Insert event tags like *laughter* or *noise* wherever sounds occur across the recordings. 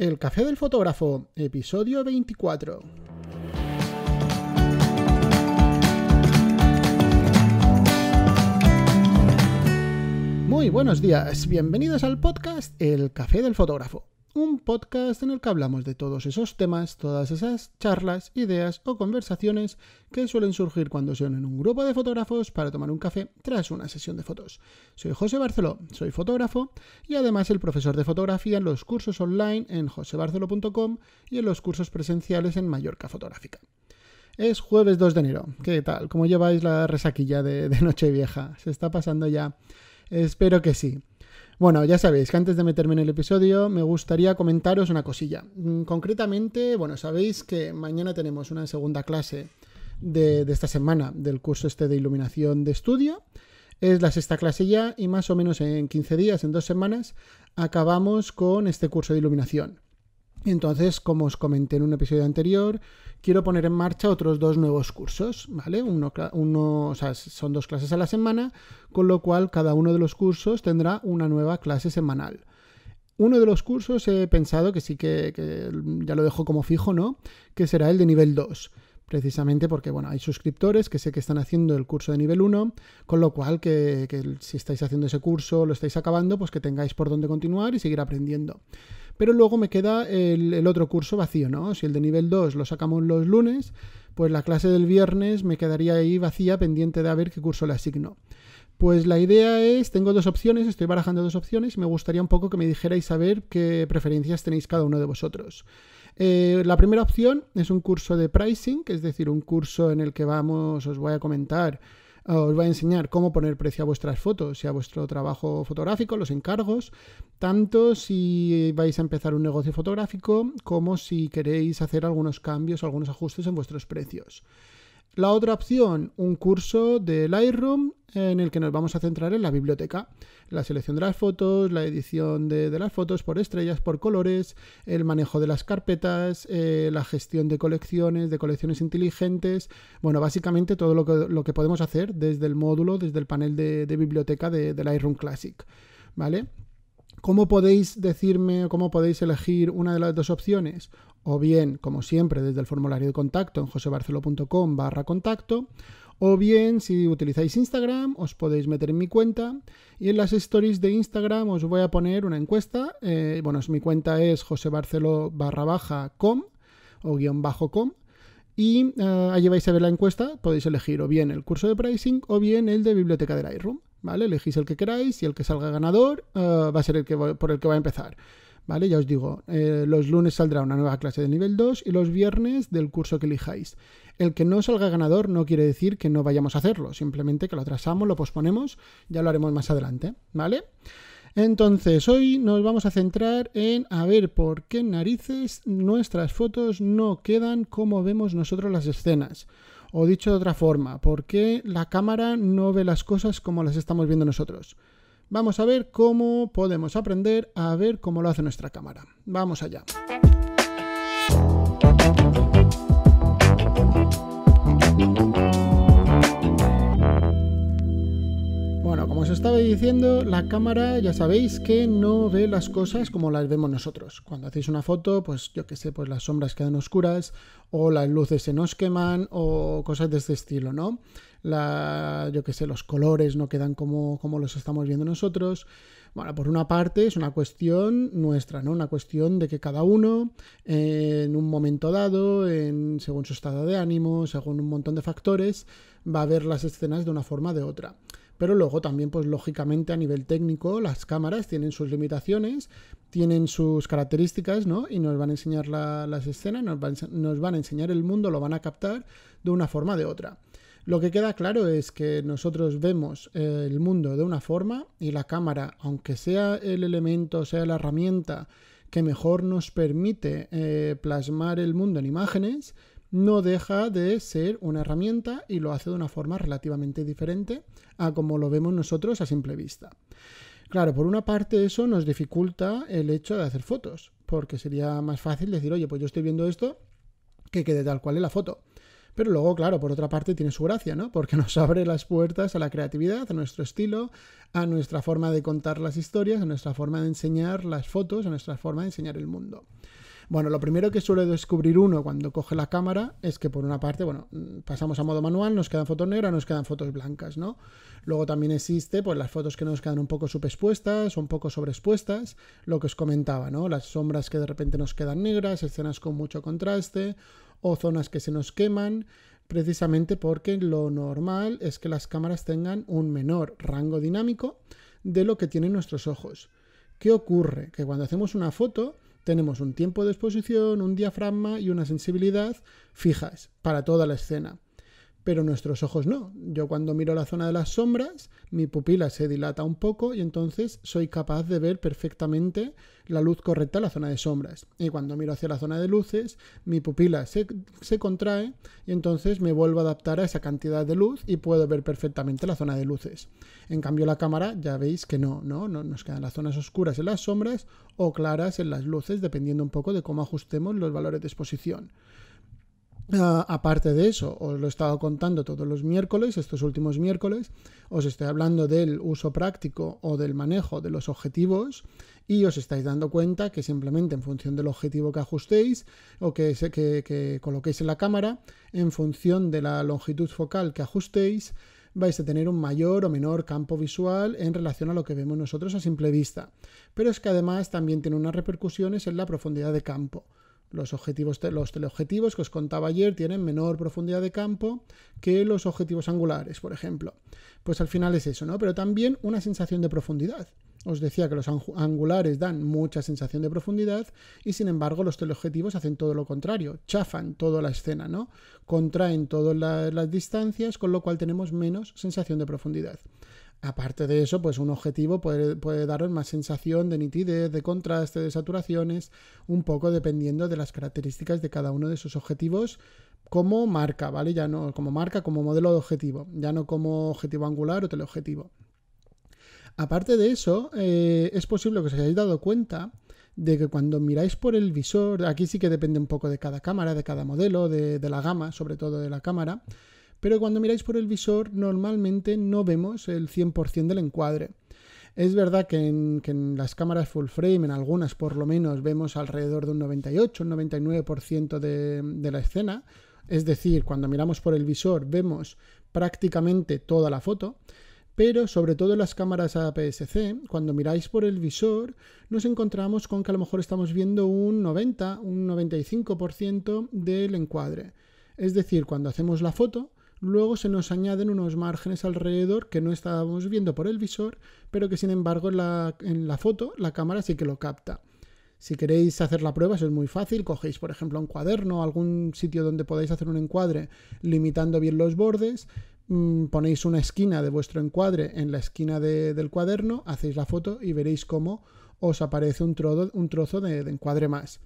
El Café del Fotógrafo, episodio 24. Muy buenos días, bienvenidos al podcast El Café del Fotógrafo un podcast en el que hablamos de todos esos temas, todas esas charlas, ideas o conversaciones que suelen surgir cuando se unen un grupo de fotógrafos para tomar un café tras una sesión de fotos. Soy José Barceló, soy fotógrafo y además el profesor de fotografía en los cursos online en josebarcelo.com y en los cursos presenciales en Mallorca Fotográfica. Es jueves 2 de enero. ¿Qué tal? ¿Cómo lleváis la resaquilla de, de Nochevieja? ¿Se está pasando ya? Espero que sí. Bueno, ya sabéis que antes de meterme en el episodio me gustaría comentaros una cosilla. Mm, concretamente, bueno, sabéis que mañana tenemos una segunda clase de, esta semana del curso este de iluminación de estudio. Es la sexta clase ya y más o menos en 15 días, en dos semanas, acabamos con este curso de iluminación. Entonces, como os comenté en un episodio anterior, quiero poner en marcha otros dos nuevos cursos, ¿vale? Uno, uno, son dos clases a la semana, con lo cual cada uno de los cursos tendrá una nueva clase semanal. Uno de los cursos he pensado que sí que, ya lo dejo como fijo, ¿no? Que será el de nivel 2 precisamente porque bueno, hay suscriptores que sé que están haciendo el curso de nivel 1, con lo cual que, si estáis haciendo ese curso, lo estáis acabando, pues que tengáis por dónde continuar y seguir aprendiendo pero luego me queda el, otro curso vacío, ¿no? Si el de nivel 2 lo sacamos los lunes, pues la clase del viernes me quedaría ahí vacía pendiente de a ver qué curso le asigno. Pues la idea es, tengo dos opciones, estoy barajando dos opciones y me gustaría un poco que me dijerais saber qué preferencias tenéis cada uno de vosotros. Eh, la primera opción es un curso de pricing, es decir, un curso en el que vamos, os voy a comentar eh, os va a enseñar cómo poner precio a vuestras fotos y a vuestro trabajo fotográfico, los encargos, tanto si vais a empezar un negocio fotográfico como si queréis hacer algunos cambios, algunos ajustes en vuestros precios. La otra opción, un curso de Lightroom en el que nos vamos a centrar en la biblioteca, la selección de las fotos, la edición de, las fotos por estrellas, por colores, el manejo de las carpetas, eh, la gestión de colecciones, de colecciones inteligentes, bueno, básicamente todo lo que, podemos hacer desde el módulo, desde el panel de, biblioteca de, de Lightroom Classic, ¿vale? ¿Cómo podéis decirme, cómo podéis elegir una de las dos opciones? o bien, como siempre, desde el formulario de contacto en josebarcelo.com barra contacto, o bien, si utilizáis Instagram, os podéis meter en mi cuenta y en las stories de Instagram os voy a poner una encuesta. Eh, bueno, mi cuenta es josebarcelo barra baja com o guión bajo com. Y eh, allí vais a ver la encuesta, podéis elegir o bien el curso de pricing o bien el de biblioteca de Lightroom. ¿Vale? Elegís el que queráis y el que salga ganador eh, va a ser el que por el que va a empezar. ¿vale? Ya os digo, eh, los lunes saldrá una nueva clase de nivel 2 y los viernes del curso que elijáis. El que no salga ganador no quiere decir que no vayamos a hacerlo, simplemente que lo atrasamos, lo posponemos, ya lo haremos más adelante, ¿vale? Entonces, hoy nos vamos a centrar en a ver por qué narices nuestras fotos no quedan como vemos nosotros las escenas. O dicho de otra forma, por qué la cámara no ve las cosas como las estamos viendo nosotros vamos a ver cómo podemos aprender a ver cómo lo hace nuestra cámara. Vamos allá. diciendo, la cámara ya sabéis que no ve las cosas como las vemos nosotros. Cuando hacéis una foto, pues yo que sé, pues las sombras quedan oscuras o las luces se nos queman o cosas de este estilo, ¿no? La, yo que sé, los colores no quedan como, como los estamos viendo nosotros. Bueno, por una parte es una cuestión nuestra, ¿no? Una cuestión de que cada uno, en un momento dado, en, según su estado de ánimo, según un montón de factores, va a ver las escenas de una forma o de otra pero luego también, pues lógicamente a nivel técnico, las cámaras tienen sus limitaciones, tienen sus características, ¿no? Y nos van a enseñar las escenas, nos van, a enseñar el mundo, lo van a captar de una forma o de otra. Lo que queda claro es que nosotros vemos el mundo de una forma y la cámara, aunque sea el elemento, sea la herramienta que mejor nos permite eh, plasmar el mundo en imágenes, no deja de ser una herramienta y lo hace de una forma relativamente diferente a como lo vemos nosotros a simple vista. Claro, por una parte eso nos dificulta el hecho de hacer fotos, porque sería más fácil decir, oye, pues yo estoy viendo esto, que quede tal cual en la foto. Pero luego, claro, por otra parte tiene su gracia, ¿no? Porque nos abre las puertas a la creatividad, a nuestro estilo, a nuestra forma de contar las historias, a nuestra forma de enseñar las fotos, a nuestra forma de enseñar el mundo. Bueno, lo primero que suele descubrir uno cuando coge la cámara es que por una parte, bueno, mm, pasamos a modo manual, nos quedan fotos negras, nos quedan fotos blancas, ¿no? Luego también existe pues las fotos que nos quedan un poco subexpuestas o un poco sobreexpuestas, lo que os comentaba, ¿no? Las sombras que de repente nos quedan negras, escenas con mucho contraste o zonas que se nos queman, precisamente porque lo normal es que las cámaras tengan un menor rango dinámico de lo que tienen nuestros ojos. ¿Qué ocurre? Que cuando hacemos una foto, tenemos un tiempo de exposición, un diafragma y una sensibilidad fijas para toda la escena pero nuestros ojos no. Yo cuando miro la zona de las sombras, mi pupila se dilata un poco y entonces soy capaz de ver perfectamente la luz correcta en la zona de sombras. Y cuando miro hacia la zona de luces, mi pupila se, contrae y entonces me vuelvo a adaptar a esa cantidad de luz y puedo ver perfectamente la zona de luces. En cambio la cámara ya veis que no, ¿no? no nos quedan las zonas oscuras en las sombras o claras en las luces, dependiendo un poco de cómo ajustemos los valores de exposición. Ah, aparte de eso, os lo he estado contando todos los miércoles, estos últimos miércoles, os estoy hablando del uso práctico o del manejo de los objetivos y os estáis dando cuenta que simplemente en función del objetivo que ajustéis o que coloquéis en la cámara, en función de la longitud focal que ajustéis, vais a tener un mayor o menor campo visual en relación a lo que vemos nosotros a simple vista. Pero es que además también tiene unas repercusiones en la profundidad de campo. Los objetivos, los teleobjetivos que os contaba ayer tienen menor profundidad de campo que los objetivos angulares, por ejemplo. Pues al final es eso, ¿no? Pero también una sensación de profundidad. Os decía que los angulares dan mucha sensación de profundidad y sin embargo los teleobjetivos hacen todo lo contrario, chafan toda la escena, ¿no? Contraen todas las distancias, con lo cual tenemos menos sensación de profundidad. Aparte de eso, pues un objetivo puede, daros más sensación de nitidez, de contraste, de saturaciones, un poco dependiendo de las características de cada uno de sus objetivos como marca, ¿vale? Ya no como marca, como modelo de objetivo, ya no como objetivo angular o teleobjetivo. Aparte de eso, eh, es posible que os hayáis dado cuenta de que cuando miráis por el visor, aquí sí que depende un poco de cada cámara, de cada modelo, de, de la gama, sobre todo de la cámara, pero cuando miráis por el visor normalmente no vemos el 100% del encuadre. Es verdad que en, las cámaras full frame, en algunas por lo menos, vemos alrededor de un 98, un 99% de, de la escena. Es decir, cuando miramos por el visor vemos prácticamente toda la foto pero sobre todo en las cámaras APS-C, cuando miráis por el visor, nos encontramos con que a lo mejor estamos viendo un 90, un 95% del encuadre. Es decir, cuando hacemos la foto, Luego se nos añaden unos márgenes alrededor que no estábamos viendo por el visor, pero que sin embargo en la, foto la cámara sí que lo capta. Si queréis hacer la prueba, eso es muy fácil. Cogéis, por ejemplo, un cuaderno, algún sitio donde podáis hacer un encuadre limitando bien los bordes. Mm, ponéis una esquina de vuestro encuadre en la esquina del cuaderno, hacéis la foto y veréis cómo os aparece un, trozo de encuadre más.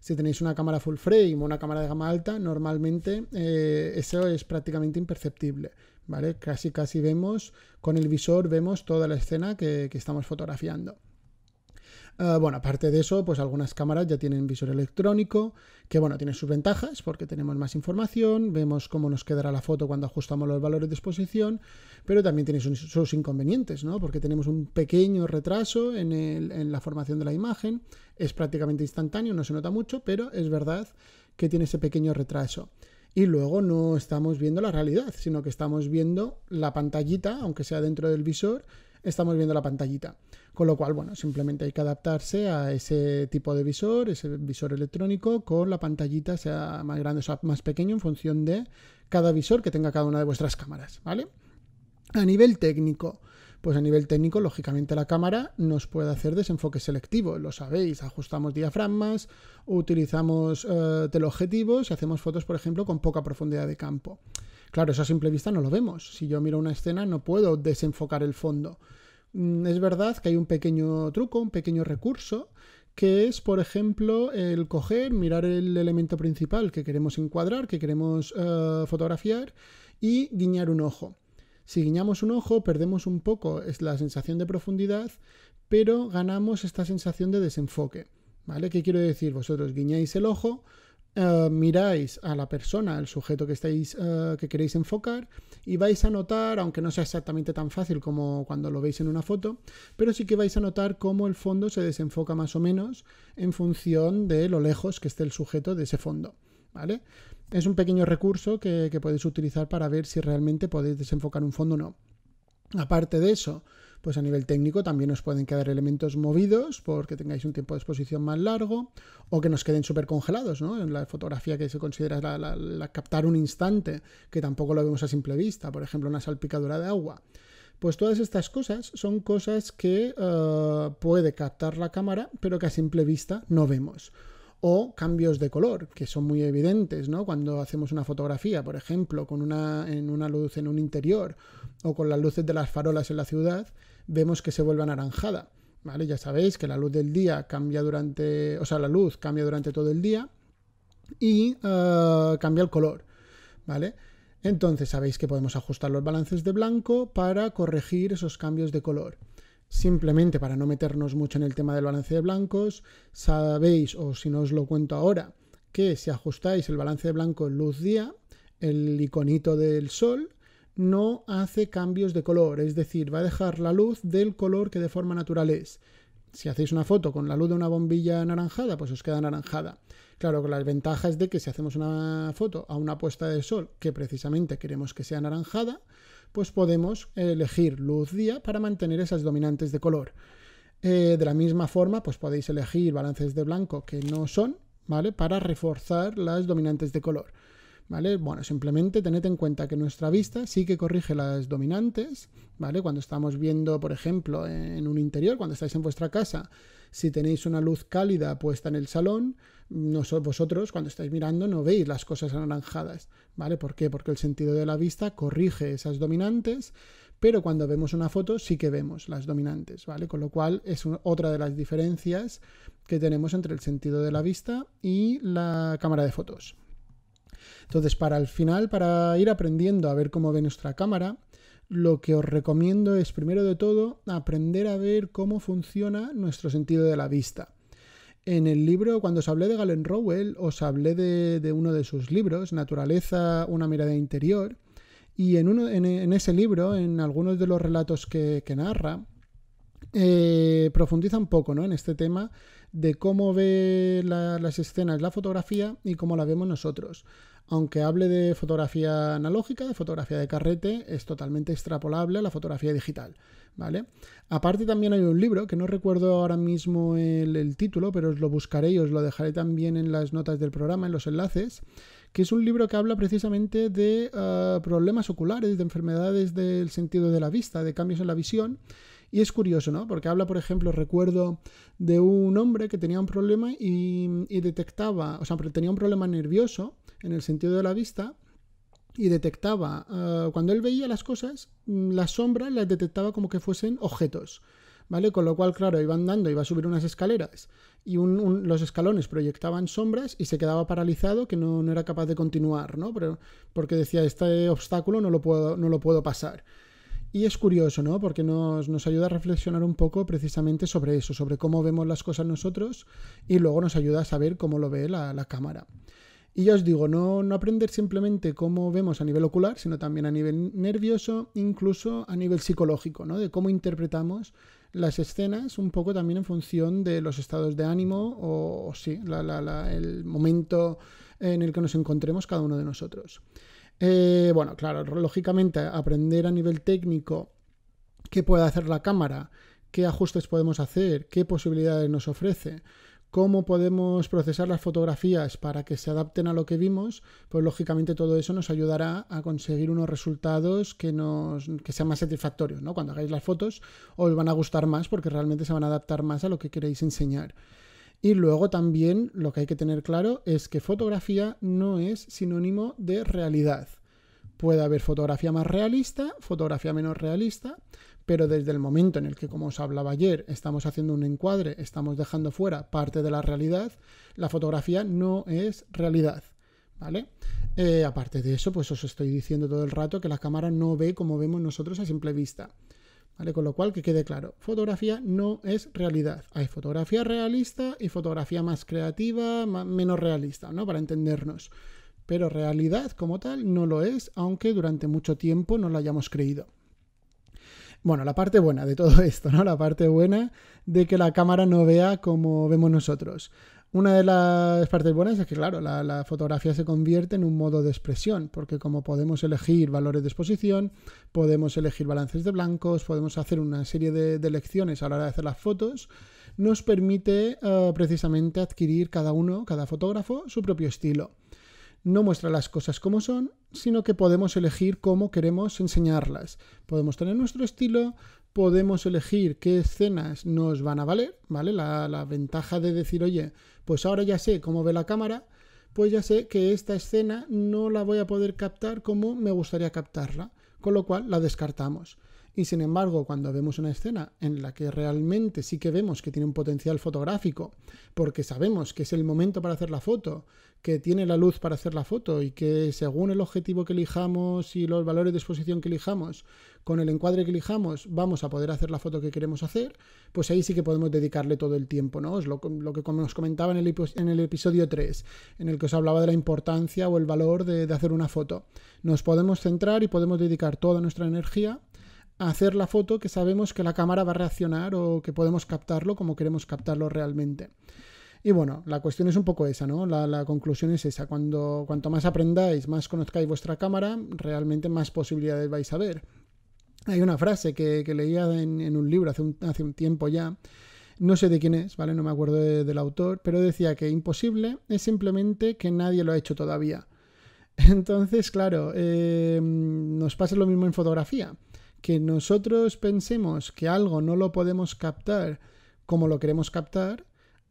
Si tenéis una cámara full frame o una cámara de gama alta, normalmente eh, eso es prácticamente imperceptible, ¿vale? Casi casi vemos, con el visor vemos toda la escena que estamos fotografiando. Ah, bueno, aparte de eso, pues algunas cámaras ya tienen visor electrónico, que bueno, tiene sus ventajas porque tenemos más información, vemos cómo nos quedará la foto cuando ajustamos los valores de exposición, pero también tiene sus, inconvenientes, ¿no? Porque tenemos un pequeño retraso en la formación de la imagen, es prácticamente instantáneo, no se nota mucho, pero es verdad que tiene ese pequeño retraso y luego no estamos viendo la realidad, sino que estamos viendo la pantallita, aunque sea dentro del visor, estamos viendo la pantallita. Con lo cual, bueno, simplemente hay que adaptarse a ese tipo de visor, ese visor electrónico, con la pantallita sea más grande o sea más pequeño en función de cada visor que tenga cada una de vuestras cámaras, ¿vale? A nivel técnico, pues a nivel técnico, lógicamente la cámara nos puede hacer desenfoque selectivo, lo sabéis, ajustamos diafragmas, utilizamos eh, teleobjetivos y hacemos fotos, por ejemplo, con poca profundidad de campo. Claro, eso a simple vista no lo vemos. Si yo miro una escena no puedo desenfocar el fondo. Mm, es verdad que hay un pequeño truco, un pequeño recurso, que es, por ejemplo, el coger, mirar el elemento principal que queremos encuadrar, que queremos eh, fotografiar y guiñar un ojo. Si guiñamos un ojo, perdemos un poco la sensación de profundidad, pero ganamos esta sensación de desenfoque. ¿Vale? ¿Qué quiero decir? Vosotros guiñáis el ojo, eh, miráis a la persona, al sujeto que estáis eh, que queréis enfocar y vais a notar, aunque no sea exactamente tan fácil como cuando lo veis en una foto, pero sí que vais a notar cómo el fondo se desenfoca más o menos en función de lo lejos que esté el sujeto de ese fondo. ¿vale? Es un pequeño recurso que, podéis utilizar para ver si realmente podéis desenfocar un fondo o no. Aparte de eso, pues a nivel técnico también os pueden quedar elementos movidos porque tengáis un tiempo de exposición más largo o que nos queden súper congelados, ¿no? En la fotografía que se considera la, captar un instante, que tampoco lo vemos a simple vista, por ejemplo, una salpicadura de agua. Pues todas estas cosas son cosas que eh, puede captar la cámara, pero que a simple vista no vemos o cambios de color, que son muy evidentes, ¿no? Cuando hacemos una fotografía, por ejemplo, con una, en una luz en un interior o con las luces de las farolas en la ciudad, vemos que se vuelve anaranjada, ¿vale? Ya sabéis que la luz del día cambia durante, o sea, la luz cambia durante todo el día y eh, cambia el color, ¿vale? Entonces sabéis que podemos ajustar los balances de blanco para corregir esos cambios de color simplemente para no meternos mucho en el tema del balance de blancos, sabéis, o si no os lo cuento ahora, que si ajustáis el balance de blanco luz-día, el iconito del sol, no hace cambios de color, es decir, va a dejar la luz del color que de forma natural es. Si hacéis una foto con la luz de una bombilla anaranjada, pues os queda anaranjada. Claro que la ventaja es de que si hacemos una foto a una puesta de sol que precisamente queremos que sea anaranjada, pues podemos elegir luz día para mantener esas dominantes de color. Eh, de la misma forma, pues podéis elegir balances de blanco que no son, ¿vale? Para reforzar las dominantes de color. ¿Vale? Bueno, simplemente tened en cuenta que nuestra vista sí que corrige las dominantes, ¿vale? Cuando estamos viendo, por ejemplo, en un interior, cuando estáis en vuestra casa, si tenéis una luz cálida puesta en el salón, vosotros cuando estáis mirando no veis las cosas anaranjadas, ¿vale? ¿Por qué? Porque el sentido de la vista corrige esas dominantes, pero cuando vemos una foto sí que vemos las dominantes, ¿vale? Con lo cual es otra de las diferencias que tenemos entre el sentido de la vista y la cámara de fotos. Entonces, para el final, para ir aprendiendo a ver cómo ve nuestra cámara, lo que os recomiendo es, primero de todo, aprender a ver cómo funciona nuestro sentido de la vista. En el libro, cuando os hablé de Galen Rowell, os hablé de, uno de sus libros, Naturaleza, una mirada interior, y en, ese libro, en algunos de los relatos que, narra, eh, profundiza un poco en este tema de cómo ve las escenas la fotografía y cómo la vemos nosotros. Aunque hable de fotografía analógica, de fotografía de carrete, es totalmente extrapolable a la fotografía digital. ¿vale? Aparte también hay un libro, que no recuerdo ahora mismo el, título, pero os lo buscaré y os lo dejaré también en las notas del programa, en los enlaces, que es un libro que habla precisamente de eh, problemas oculares, de enfermedades del sentido de la vista, de cambios en la visión. Y es curioso, ¿no? Porque habla, por ejemplo, recuerdo de un hombre que tenía un problema y, y detectaba, o sea, tenía un problema nervioso en el sentido de la vista y detectaba, ah, cuando él veía las cosas, mm, las sombras las detectaba como que fuesen objetos. ¿Vale? Con lo cual, claro, iba andando, iba a subir unas escaleras y los escalones proyectaban sombras y se quedaba paralizado que no, era capaz de continuar, ¿no? Pero, porque decía, este obstáculo no lo puedo, no lo puedo pasar. Y es curioso, ¿no? Porque nos, nos, ayuda a reflexionar un poco precisamente sobre eso, sobre cómo vemos las cosas nosotros y luego nos ayuda a saber cómo lo ve la, la cámara. Y ya os digo, no, aprender simplemente cómo vemos a nivel ocular, sino también a nivel nervioso, incluso a nivel psicológico, ¿no? De cómo interpretamos las escenas un poco también en función de los estados de ánimo o, sí, la, el momento en el que nos encontremos cada uno de nosotros. Eh, bueno, claro, lógicamente aprender a nivel técnico qué puede hacer la cámara, qué ajustes podemos hacer, qué posibilidades nos ofrece cómo podemos procesar las fotografías para que se adapten a lo que vimos, pues lógicamente todo eso nos ayudará a conseguir unos resultados que, nos, sean más satisfactorios, ¿no? Cuando hagáis las fotos os van a gustar más porque realmente se van a adaptar más a lo que queréis enseñar. Y luego también lo que hay que tener claro es que fotografía no es sinónimo de realidad. Puede haber fotografía más realista, fotografía menos realista, pero desde el momento en el que, como os hablaba ayer, estamos haciendo un encuadre, estamos dejando fuera parte de la realidad, la fotografía no es realidad. ¿Vale? Eh, aparte de eso, pues os estoy diciendo todo el rato que la cámara no ve como vemos nosotros a simple vista. ¿Vale? Con lo cual, que quede claro, fotografía no es realidad. Hay fotografía realista y fotografía más creativa, menos realista, ¿no? Para entendernos. Pero realidad como tal no lo es, aunque durante mucho tiempo no lo hayamos creído. Bueno, la parte buena de todo *laughs* esto, ¿no? La parte buena de que la cámara no vea como vemos nosotros. Una de las partes buenas es que, claro, la, fotografía se convierte en un modo de expresión, porque como podemos elegir valores de exposición, podemos elegir balances de blancos, podemos hacer una serie de, elecciones a la hora de hacer las fotos, nos permite eh, precisamente adquirir cada uno, cada fotógrafo, su propio estilo no muestra las cosas como son, sino que podemos elegir cómo queremos enseñarlas. Podemos tener nuestro estilo, podemos elegir qué escenas nos van a valer, ¿vale? La, la, ventaja de decir, oye, pues ahora ya sé cómo ve la cámara, pues ya sé que esta escena no la voy a poder captar como me gustaría captarla, con lo cual la descartamos. Y sin embargo, cuando vemos una escena en la que realmente sí que vemos que tiene un potencial fotográfico, porque sabemos que es el momento para hacer la foto, que tiene la luz para hacer la foto y que según el objetivo que elijamos y los valores de exposición que elijamos, con el encuadre que elijamos, vamos a poder hacer la foto que queremos hacer, pues ahí sí que podemos dedicarle todo el tiempo, ¿no? Es lo, que nos comentaba en el, episodio 3, en el que os hablaba de la importancia o el valor de hacer una foto. Nos podemos centrar y podemos dedicar toda nuestra energía hacer la foto que sabemos que la cámara va a reaccionar o que podemos captarlo como queremos captarlo realmente. Y bueno, la cuestión es un poco esa, ¿no? La, conclusión es esa. Cuando, cuanto más aprendáis, más conozcáis vuestra cámara, realmente más posibilidades vais a ver. Hay una frase que, leía en, un libro hace un, tiempo ya, no sé de quién es, ¿vale? No me acuerdo del autor, pero decía que imposible es simplemente que nadie lo ha hecho todavía. *laughs* Entonces, claro, eh, nos pasa lo mismo en fotografía que nosotros pensemos que algo no lo podemos captar como lo queremos captar,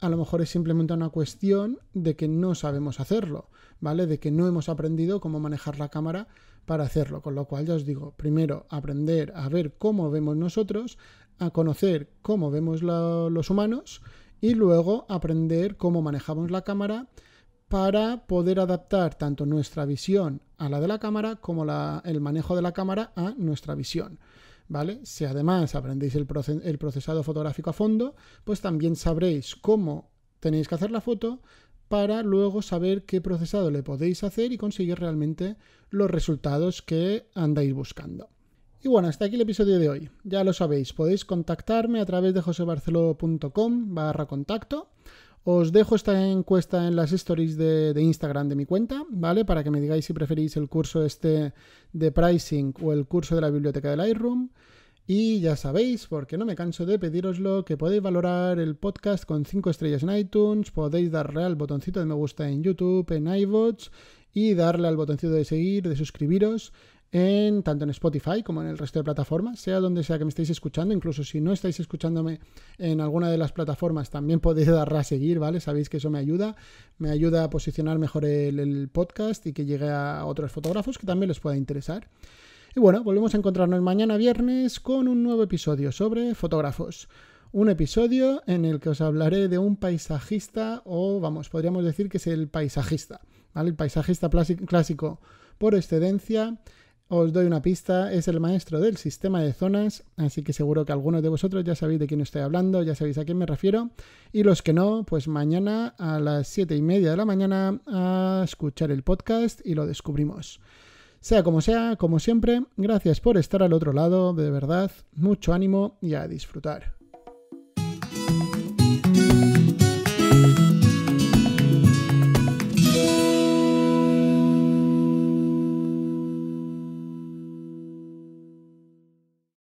a lo mejor es simplemente una cuestión de que no sabemos hacerlo, ¿vale? De que no hemos aprendido cómo manejar la cámara para hacerlo. Con lo cual ya os digo, primero aprender a ver cómo vemos nosotros, a conocer cómo vemos los humanos y luego aprender cómo manejamos la cámara para poder adaptar tanto nuestra visión a la de la cámara como el manejo de la cámara a nuestra visión. ¿Vale? Si además aprendéis el, procesado fotográfico a fondo, pues también sabréis cómo tenéis que hacer la foto para luego saber qué procesado le podéis hacer y conseguir realmente los resultados que andáis buscando. Y bueno, hasta aquí el episodio de hoy. Ya lo sabéis, podéis contactarme a través de josebarcelo.com barra contacto. Os dejo esta encuesta en las stories de, Instagram de mi cuenta, ¿vale? Para que me digáis si preferís el curso este de pricing o el curso de la biblioteca de Lightroom. Y ya sabéis, porque no me canso de pediroslo, que podéis valorar el podcast con 5 estrellas en iTunes, podéis darle al botoncito de me gusta en YouTube, en iVoox y darle al botoncito de seguir, de suscribiros en, tanto en Spotify como en el resto de plataformas, sea donde sea que me estéis escuchando, incluso si no estáis escuchándome en alguna de las plataformas, también podéis darle a seguir, ¿vale? Sabéis que eso me ayuda, me ayuda a posicionar mejor el, podcast y que llegue a otros fotógrafos que también les pueda interesar. Y bueno, volvemos a encontrarnos mañana viernes con un nuevo episodio sobre fotógrafos. Un episodio en el que os hablaré de un paisajista, o vamos, podríamos decir que es el paisajista, ¿vale? El paisajista clásico por excedencia os doy una pista, es el maestro del sistema de zonas, así que seguro que algunos de vosotros ya sabéis de quién estoy hablando, ya sabéis a quién me refiero. Y los que no, pues mañana a las 7 y media de la mañana a escuchar el podcast y lo descubrimos. Sea como sea, como siempre, gracias por estar al otro lado, de verdad, mucho ánimo y a disfrutar.